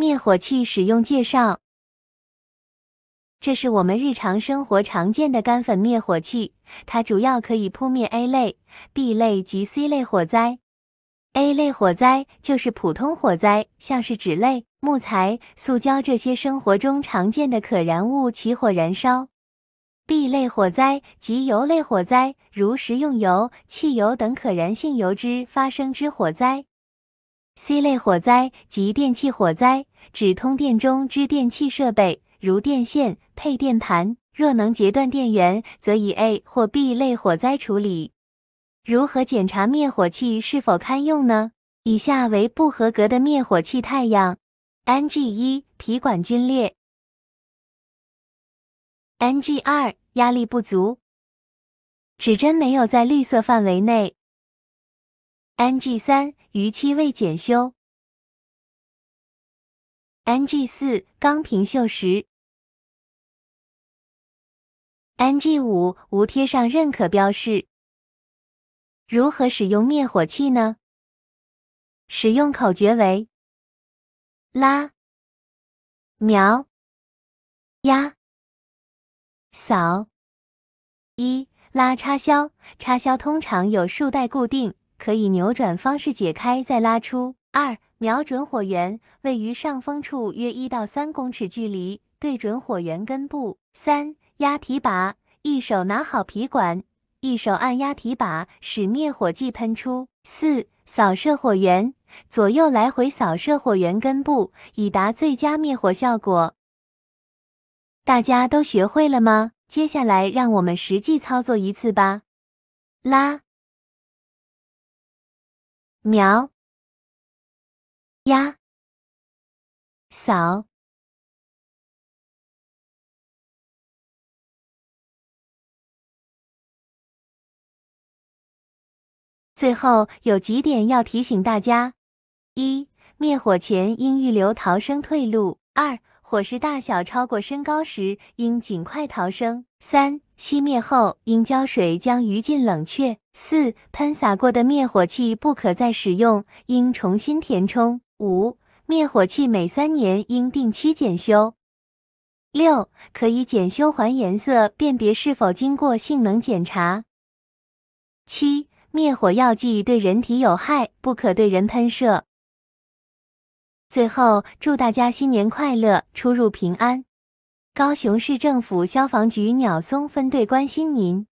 灭火器使用介绍，这是我们日常生活常见的干粉灭火器，它主要可以扑灭 A 类、B 类及 C 类火灾。A 类火灾就是普通火灾，像是纸类、木材、塑胶这些生活中常见的可燃物起火燃烧。B 类火灾及油类火灾，如食用油、汽油等可燃性油脂发生之火灾。C 类火灾及电气火灾，指通电中之电气设备，如电线、配电盘。若能截断电源，则以 A 或 B 类火灾处理。如何检查灭火器是否堪用呢？以下为不合格的灭火器：太阳 NG 一皮管皲裂，NG 二压力不足，指针没有在绿色范围内。NG 三逾期未检修，NG 四钢瓶锈蚀，NG 五无贴上认可标示。如何使用灭火器呢？使用口诀为：拉、瞄、压、扫。一拉插销，插销通常有数带固定。可以扭转方式解开，再拉出。二、瞄准火源，位于上风处约一到三公尺距离，对准火源根部。三、压提把，一手拿好皮管，一手按压提把，使灭火剂喷出。四、扫射火源，左右来回扫射火源根部，以达最佳灭火效果。大家都学会了吗？接下来让我们实际操作一次吧。拉。苗、压，扫。最后有几点要提醒大家：一、灭火前应预留逃生退路；二。火势大小超过身高时，应尽快逃生。三、熄灭后应浇水将余烬冷却。四、喷洒过的灭火器不可再使用，应重新填充。五、灭火器每三年应定期检修。六、可以检修还颜色辨别是否经过性能检查。七、灭火药剂对人体有害，不可对人喷射。最后，祝大家新年快乐，出入平安！高雄市政府消防局鸟松分队关心您。